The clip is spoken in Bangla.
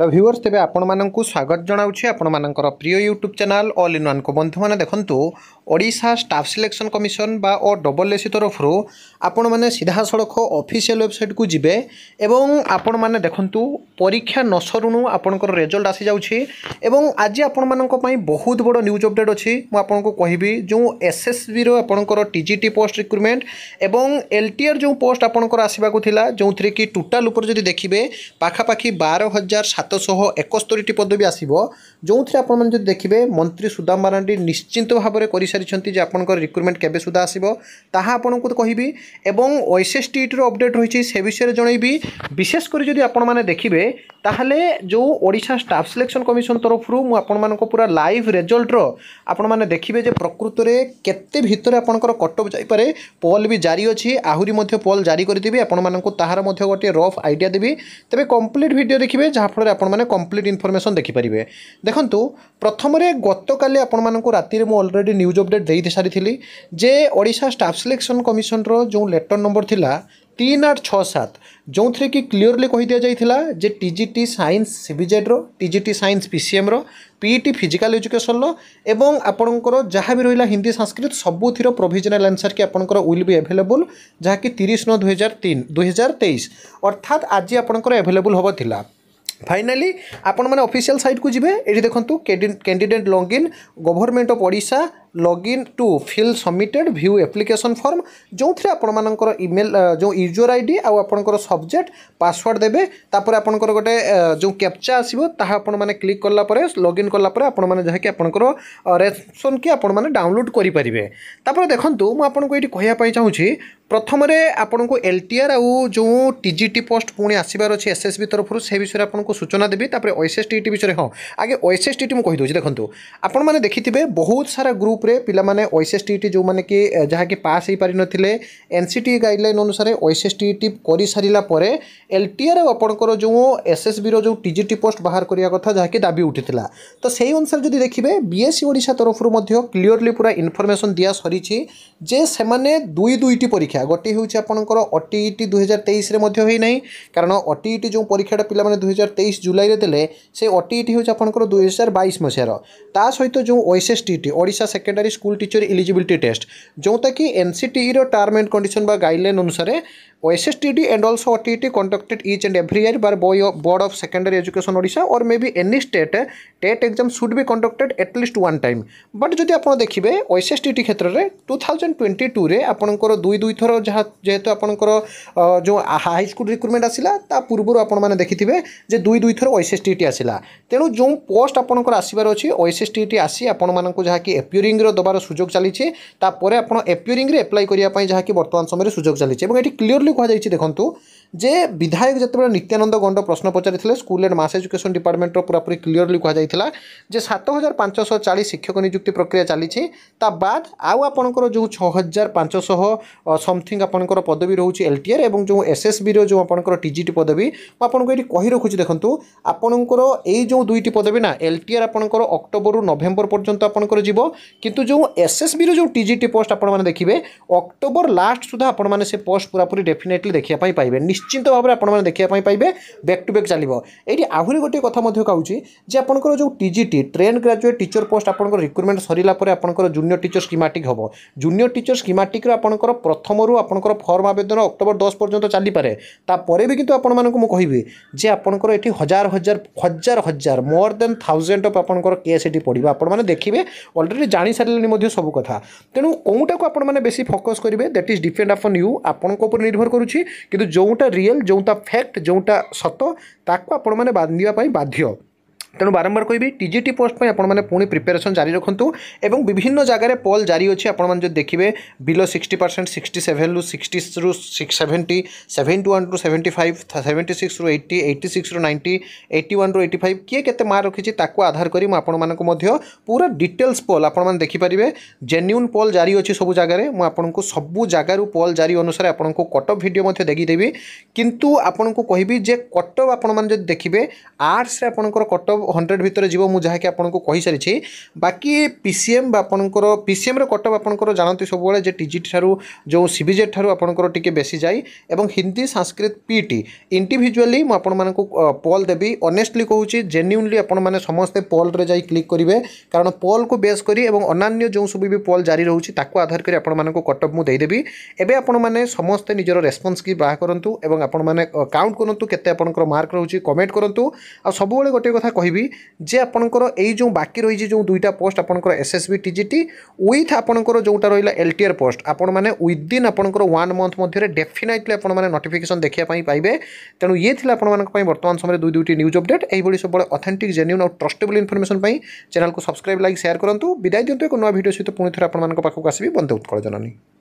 হ্যালো ভিউর্স তেমনি আপনার স্বাগত জনাওছি আপনার প্রিয় YouTube channel all in one বন্ধু মানে দেখুন ওড়শা স্টাফ সিলেকশন কমিশন বা ও ডবল এসি তরফর আপনার সিধাসলখ অফিসিয়াল ওয়েবসাইট কু যাবে এবং আপনার দেখুন পরীক্ষা ন সরুণু আপনার রেজল্ট আসি যাচ্ছে এবং আজ আপনার বহুত বড় নিউজ অপডেট অছি আপনার কহবি যে এসএসবি আপনার টিজিটি পোস্ট রিক্রুটমেন্ট এবং এলটিআর যে পোস্ট আপনার আসবাক লা যে কি টোটাল উপরে যদি দেখবে পাখাপাখি বার হাজার সাত ସାତଶହ ଏକସ୍ତରୀଟି ପଦବୀ ଆସିବ ଯେଉଁଥିରେ ଆପଣମାନେ ଯଦି ଦେଖିବେ ମନ୍ତ୍ରୀ ସୁଦାମ ମାରାଣ୍ଡି ନିଶ୍ଚିନ୍ତ ଭାବରେ କରିସାରିଛନ୍ତି ଯେ ଆପଣଙ୍କର ରିକ୍ରୁଟମେଣ୍ଟ କେବେ ସୁଦ୍ଧା ଆସିବ ତାହା ଆପଣଙ୍କୁ କହିବି ଏବଂ ଓଏସ୍ଏସ୍ଟିଇଟିର ଅପଡ଼େଟ୍ ରହିଛି ସେ ବିଷୟରେ ଜଣାଇବି ବିଶେଷ କରି ଯଦି ଆପଣମାନେ ଦେଖିବେ ତାହେଲେ ଯେଉଁ ଓଡ଼ିଶା ଷ୍ଟାଫ୍ ସିଲେକ୍ସନ୍ କମିଶନ୍ ତରଫରୁ ମୁଁ ଆପଣମାନଙ୍କ ପୁରା ଲାଇଭ୍ ରେଜଲ୍ଟର ଆପଣମାନେ ଦେଖିବେ ଯେ ପ୍ରକୃତରେ କେତେ ଭିତରେ ଆପଣଙ୍କର କଟଅଫ୍ ଯାଇପାରେ ପଲ୍ ବି ଜାରି ଅଛି ଆହୁରି ମଧ୍ୟ ପଲ୍ ଜାରି କରିଦେବି ଆପଣମାନଙ୍କୁ ତାହାର ମଧ୍ୟ ଗୋଟିଏ ରଫ୍ ଆଇଡ଼ିଆ ଦେବି ତେବେ କମ୍ପ୍ଲିଟ୍ ଭିଡ଼ିଓ ଦେଖିବେ ଯାହାଫଳରେ ଆପଣମାନେ କମ୍ପ୍ଲିଟ୍ ଇନଫର୍ମେସନ୍ ଦେଖିପାରିବେ ଦେଖନ୍ତୁ ପ୍ରଥମରେ ଗତକାଲି ଆପଣମାନଙ୍କୁ ରାତିରେ ମୁଁ ଅଲରେଡ଼ି ନ୍ୟୁଜ୍ ଅପଡ଼େଟ୍ ଦେଇ ସାରିଥିଲି ଯେ ଓଡ଼ିଶା ଷ୍ଟାଫ୍ ସିଲେକ୍ସନ୍ କମିଶନର ଯେଉଁ ଲେଟର୍ ନମ୍ବର ଥିଲା তিন আট ছ সাত ଯେଉଁଥିରେ କି କ୍ଲିଅରଲି କହିଦିଆଯାଇଥିଲା ଯେ ଟି ଜି ଟି ସାଇନ୍ସ ସିବିଜେଡ଼୍ର T G T science P C ଏମ୍ର ପିଇଟି ଫିଜିକାଲ୍ ଏଜୁକେସନ୍ର ଏବଂ ଆପଣଙ୍କର ଯାହା ବି ରହିଲା ହିନ୍ଦୀ ସାଂସ୍କୃତ ସବୁଥିର ପ୍ରୋଭିଜନାଲ୍ ଆନ୍ସର୍ କି ଆପଣଙ୍କର ୱିଲ୍ ବି ଆଭେଲେବୁଲ୍ ଯାହାକି ତିରିଶ ନଅ ଦୁଇହଜାର ତିନି ଦୁଇହଜାର ତେଇଶ ଅର୍ଥାତ୍ ଆଜି ଆପଣଙ୍କର ଆଭେଲେବୁଲ୍ ହେବ ଥିଲା ଫାଇନାଲି ଆପଣମାନେ ଅଫିସିଆଲ୍ ସାଇଟ୍କୁ ଯିବେ ଏଠି ଦେଖନ୍ତୁ candidate login government of Odisha login to fill submitted view application form ଯେଉଁଥିରେ ଆପଣମାନଙ୍କର ଇମେଲ୍ ଯେଉଁ ୟୁଜର୍ ଆଇ ଡ଼ି ଆଉ ଆପଣଙ୍କର ସବଜେକ୍ଟ ପାସୱାର୍ଡ଼ ଦେବେ ତାପରେ ଆପଣଙ୍କର ଗୋଟେ ଯେଉଁ କ୍ୟାପ୍ଚା ଆସିବ ତାହା ଆପଣମାନେ କ୍ଲିକ୍ କଲା ପରେ ଲଗ୍ଇନ୍ କଲା ପରେ ଆପଣମାନେ ଯାହାକି ଆପଣଙ୍କର ରେସନ୍ କି ଆପଣମାନେ ଡାଉନଲୋଡ଼୍ କରିପାରିବେ ତାପରେ ଦେଖନ୍ତୁ ମୁଁ ଆପଣଙ୍କୁ ଏଇଠି କହିବା ପାଇଁ ଚାହୁଁଛି ପ୍ରଥମରେ ଆପଣଙ୍କୁ ଏଲ୍ ଟି ଆର୍ ଆଉ ଯେଉଁ ଟି ଜି ଟି ପୋଷ୍ଟ ପୁଣି ଆସିବାର ଅଛି ଏସ୍ ଏସ୍ ବି ତରଫରୁ ସେ ବିଷୟରେ ଆପଣଙ୍କୁ ସୂଚନା ଦେବି ତାପରେ ଓ ଏସ୍ ଏସ୍ ଟି ଟି ବିଷୟରେ ହଁ ଆଗେ ଓ ଏସ୍ ଏସ୍ ଟି ଟି ମୁଁ କହିଦେଉଛି ଦେଖନ୍ତୁ ଆପଣମାନେ ଦେଖିଥିବେ ବହୁତ ସାରା ଗ୍ରୁପ୍ରେ ଉପରେ ପିଲାମାନେ ଓଏସ୍ଏସ୍ଟିଇଟି ଯେଉଁମାନେ କି ଯାହାକି ପାସ୍ ହେଇପାରିନଥିଲେ ଏନ୍ ସି ଟି ଗାଇଡ଼ଲାଇନ୍ ଅନୁସାରେ ଓଏସ୍ଏସ୍ଟିଇଟି କରିସାରିଲା ପରେ ଏଲ୍ ଟି ଆର୍ ଆପଣଙ୍କର ଯେଉଁ ଏସ୍ଏସ୍ବିର ଯେଉଁ ଟିଜିଟି ପୋଷ୍ଟ ବାହାର କରିବା କଥା ଯାହାକି ଦାବି ଉଠିଥିଲା ତ ସେଇ ଅନୁସାରେ ଯଦି ଦେଖିବେ ବି ଏସ୍ ସି ଓଡ଼ିଶା ତରଫରୁ ମଧ୍ୟ କ୍ଲିଅରଲି ପୁରା ଇନଫର୍ମେସନ୍ ଦିଆ ସରିଛି ଯେ ସେମାନେ ଦୁଇ ଦୁଇଟି ପରୀକ୍ଷା ଗୋଟିଏ ହେଉଛି ଆପଣଙ୍କର ଓଟିଇଟି ଦୁଇହଜାର ତେଇଶରେ ମଧ୍ୟ ହୋଇନାହିଁ କାରଣ ଟି ଓଟିଇଟି ଯେଉଁ ପରୀକ୍ଷାଟା ପିଲାମାନେ ଦୁଇହଜାର ତେଇଶ ଜୁଲାଇରେ ଦେଲେ ସେ ଓଟିଇଟି ହେଉଛି ଆପଣଙ୍କର ଦୁଇହଜାର ବାଇଶ ମସିହାର ତା ସହିତ ଯେଉଁ T T Odisha second secondary school teacher eligibility test ଯେଉଁଟାକି ଏନ୍ସିଟିଇର ଟର୍ମ ଆଣ୍ଡ କଣ୍ଡିସନ୍ ବା ଗାଇଡ଼ଲାଇନ୍ ଅନୁସାରେ OSSTD and also OTT conducted each and every year by Board of Secondary Education Odisha or maybe any state state exam should be conducted at least one time but যদি ଆପଣ ଦେଖିବେ OSSTD କ୍ଷେତ୍ରରେ 2022 ରେ ଆପଣଙ୍କର ଦୁଇ ଦୁଇ ଥର ଯାହା ଯେହେତୁ ଆପଣଙ୍କର ଯେଉଁ ହାଇସ୍କୁଲ ରିକ୍ରୁଟମେଣ୍ଟ ଆସିଲା ତା ପୂର୍ବରୁ ଆପଣମାନେ ଦେଖିଥିବେ ଯେ ଦୁଇ ଦୁଇ ଥର OSSTD ଆସିଲା ତେଣୁ ଯେଉଁ ପୋଷ୍ଟ ଆପଣଙ୍କର ଆସିବାର ଅଛି OSSTD ଆସି ଆପଣମାନଙ୍କୁ ଯାହାକି ଏପିୟରିଂ এপিওরিংর দেবার সুযোগ চালিছে তাপরে আপনার এপিওরিংরে এপ্লাই করা যাওয়া যা কি বর্তমান সময়ের সুযোগ চালিছে এবং এটি ক্লিয়রলি কুহযাই দেখুন যে বিধায়ক যেতবে নিত্যানন্দ গণ্ড প্রশ্ন পচারি স্কুল এন্ড মাস এজুকেশন ডিপার্টমেন্টর পুরাপুরি ক্লিয়রলি কুহযাই যে সাত হাজার পাঁচশো চাশ শিক্ষক নিযুক্তি প্রক্রিয়া চালছে তা বাদ আউ আপনার যে ছ পাঁচশহ সমথিং আপনার পদবী রয়েছে এলটিআর এবং যে এসএসবির যে আপনার টিজিটি পদবী আপনার এটি কহি রাখুছি দেখুন আপনার এই যে দুইটি পদবী না এলটিআর আপনার অক্টোবর নভেম্বর পর্যন্ত আপনার যাব কিন্তু যে এসএসবির যে টিজিটি পোস্ট আপনার দেখবে অক্টোবর লাস্ট সুদ্ধা আপনার সে পোস্ট পুরাপুরি ডেফিনেটলি দেখা পাইবেন নিশ্চিত ভাবে আপনার দেখা পাইবে ব্যাক টু ব্যাক চালিব এইটি আহরি গোটিয়ে কথা মধ্যে কাউছি যে আপনার যে TGT train graduate teacher post আপনার রিক্রুটমেন্ট সরিলা পরে আপনার জুনিয়র টিচর স্কিমাটিক হব জুনিয়র টিচর স্কিমাটিক্র আপনার প্রথমর আপনার ফর্ম আবেদন অক্টোবর দশ পর্যন্ত চালিপারে তাপরে বি কিন্তু আপনার কহবি যে আপনার এটি হাজার হাজার হাজার হাজার মোর দেন থাউজেন্ড অফ আপনার কেস এটি পড়বে আপনার দেখবে অলরেডি জাঁসারে সবু কথা তেমন কোটা আপনার বেশি ফোকস করবে that is depend upon you আপনার উপরে নির্ভর করুছি কিন্তু যেটা ରିଏଲ୍ ଯେଉଁଟା ଫ୍ୟାକ୍ଟ ଯେଉଁଟା ସତ ତାକୁ ଆପଣମାନେ ବାନ୍ଧିବା ପାଇଁ ବାଧ୍ୟ ତେଣୁ ବାରମ୍ବାର କହିବି ଟିଜିଟି ପୋଷ୍ଟ ପାଇଁ ଆପଣମାନେ ପୁଣି ପ୍ରିପାରେସନ୍ ଜାରି ରଖନ୍ତୁ ଏବଂ ବିଭିନ୍ନ ଜାଗାରେ ପଲ୍ ଜାରି ଅଛି ଆପଣମାନେ ଯଦି ଦେଖିବେ ବିଲୋ ସିକ୍ସଟି ପରସେଣ୍ଟ ସିକ୍ସଟି ସେଭେନ୍ରୁ ସିକ୍ସଟିରୁ ସିକ୍ସ ସେଭେଣ୍ଟି ସେଭେଣ୍ଟି ୱାନ୍ରୁ ସେଭେଣ୍ଟି ଫାଇଭ୍ ସେଭେଣ୍ଟି ସିକ୍ସରୁ ଏଇଟି ଏଇଟି ସିକ୍ସରୁ ନାଇଣ୍ଟି ଏଇଟି ୱାନ୍ରୁ ଏଇଟି ଫାଇଭ୍ କିଏ କେତେ ମାର୍କ ରଖିଛି ତାକୁ ଆଧାର କରି ମୁଁ ଆପଣମାନଙ୍କୁ ମଧ୍ୟ ପୁରା ଡିଟେଲ୍ସ ପଲ୍ ଆପଣମାନେ ଦେଖିପାରିବେ ଜେନ୍ୟୁନ୍ ପଲ୍ ଜାରି ଅଛି ସବୁ ଜାଗାରେ ମୁଁ ଆପଣଙ୍କୁ ସବୁ ଜାଗାରୁ ପଲ୍ ଜାରି ଅନୁସାରେ ଆପଣଙ୍କୁ କଟ୍ ଅଫ୍ ଭିଡ଼ିଓ ମଧ୍ୟ ଦେଖିଦେବି କିନ୍ତୁ ଆପଣଙ୍କୁ କହିବି ଯେ କଟ୍ ଅଫ୍ ଆପଣମାନେ ଯଦି ଦେଖିବେ ଆର୍ଟ୍ସରେ ଆପଣଙ୍କର କଟ୍ ଅଫ୍ ହଣ୍ଡ୍ରେଡ଼ ଭିତରେ ଯିବ ମୁଁ ଯାହାକି ଆପଣଙ୍କୁ କହିସାରିଛି ବାକି ପି ସି ଏମ୍ ବା ଆପଣଙ୍କର ପି ସି ଏମ୍ର କଟଅଫ୍ ଆପଣଙ୍କର ଜାଣନ୍ତି ସବୁବେଳେ ଯେ ଟିଜି ଠାରୁ ଯେଉଁ ସି ବି ଜେଡ଼୍ ଠାରୁ ଆପଣଙ୍କର ଟିକେ ବେଶୀ ଯାଏ ଏବଂ Hindi Sanskrit P T individually ମୁଁ ଆପଣମାନଙ୍କୁ ପଲ୍ ଦେବି ଅନେଷ୍ଟଲି କହୁଛି ଜେନ୍ୟୁନ୍ଲି ଆପଣମାନେ ସମସ୍ତେ ପଲ୍ରେ ଯାଇ କ୍ଲିକ୍ କରିବେ କାରଣ ପଲ୍କୁ ବେସ୍ କରି ଏବଂ ଅନ୍ୟାନ୍ୟ ଯେଉଁ ସବୁ ବି ପଲ୍ ଜାରି ରହୁଛି ତାକୁ ଆଧାର କରି ଆପଣମାନଙ୍କୁ କଟଅଫ୍ ମୁଁ ଦେଇଦେବି ଏବେ ଆପଣମାନେ ସମସ୍ତେ ନିଜର ରେସ୍ପନ୍ସ କି ବାହାର କରନ୍ତୁ ଏବଂ ଆପଣମାନେ କାଉଣ୍ଟ କରନ୍ତୁ କେତେ ଆପଣଙ୍କର ମାର୍କ ରହୁଛି କମେଣ୍ଟ କରନ୍ତୁ ଆଉ ସବୁବେଳେ ଗୋଟିଏ କଥା କହି କହିବି ଯେ ଆପଣଙ୍କର ଏଇ ଯେଉଁ ବାକି ରହିଛି ଯେଉଁ ଦୁଇଟା ପୋଷ୍ଟ ଆପଣଙ୍କର S S B TGT with ଆପଣଙ୍କର ଯେଉଁଟା ରହିଲା ଏଲ୍ ଟି ଆର୍ ପୋଷ୍ଟ ଆପଣମାନେ ୱିଦିନ୍ ଆପଣଙ୍କର ୱାନ୍ ମନ୍ଥ ମଧ୍ୟରେ ଡେଫିନାଇଟଲି ଆପଣମାନେ ନୋଟିଫିକେସନ୍ ଦେଖିବା ପାଇଁ ପାଇବେ ତେଣୁ ଇଏ ଥିଲା ଆପଣମାନଙ୍କ ପାଇଁ ବର୍ତ୍ତମାନ ସମୟରେ ଦୁଇ ଦୁଇଟି ନ୍ୟୁଜ୍ ଅପଡେଟ୍ ଏହିଭଳି ସବୁବେଳେ ଅଥେଣ୍ଟିକ୍ ଜେନ୍ୟୁନ୍ ଆଉ ଟ୍ରଷ୍ଟେବୁଲ୍ ଇନଫର୍ମେସନ୍ ପାଇଁ ଚ୍ୟାନେଲ୍କୁ ସବସ୍କ୍ରାଇବ୍ ଲାଇକ୍ ସେୟାର କରନ୍ତୁ ବିଦାୟ ଦିଅନ୍ତୁ ଏକ ନୂଆ ଭିଡ଼ିଓ ସହିତ ପୁଣି ଥରେ ଆପଣମାନଙ୍କ ପାଖକୁ ଆସିବି ବନ୍ଦେ ଉତ୍କଳ ଜନନୀ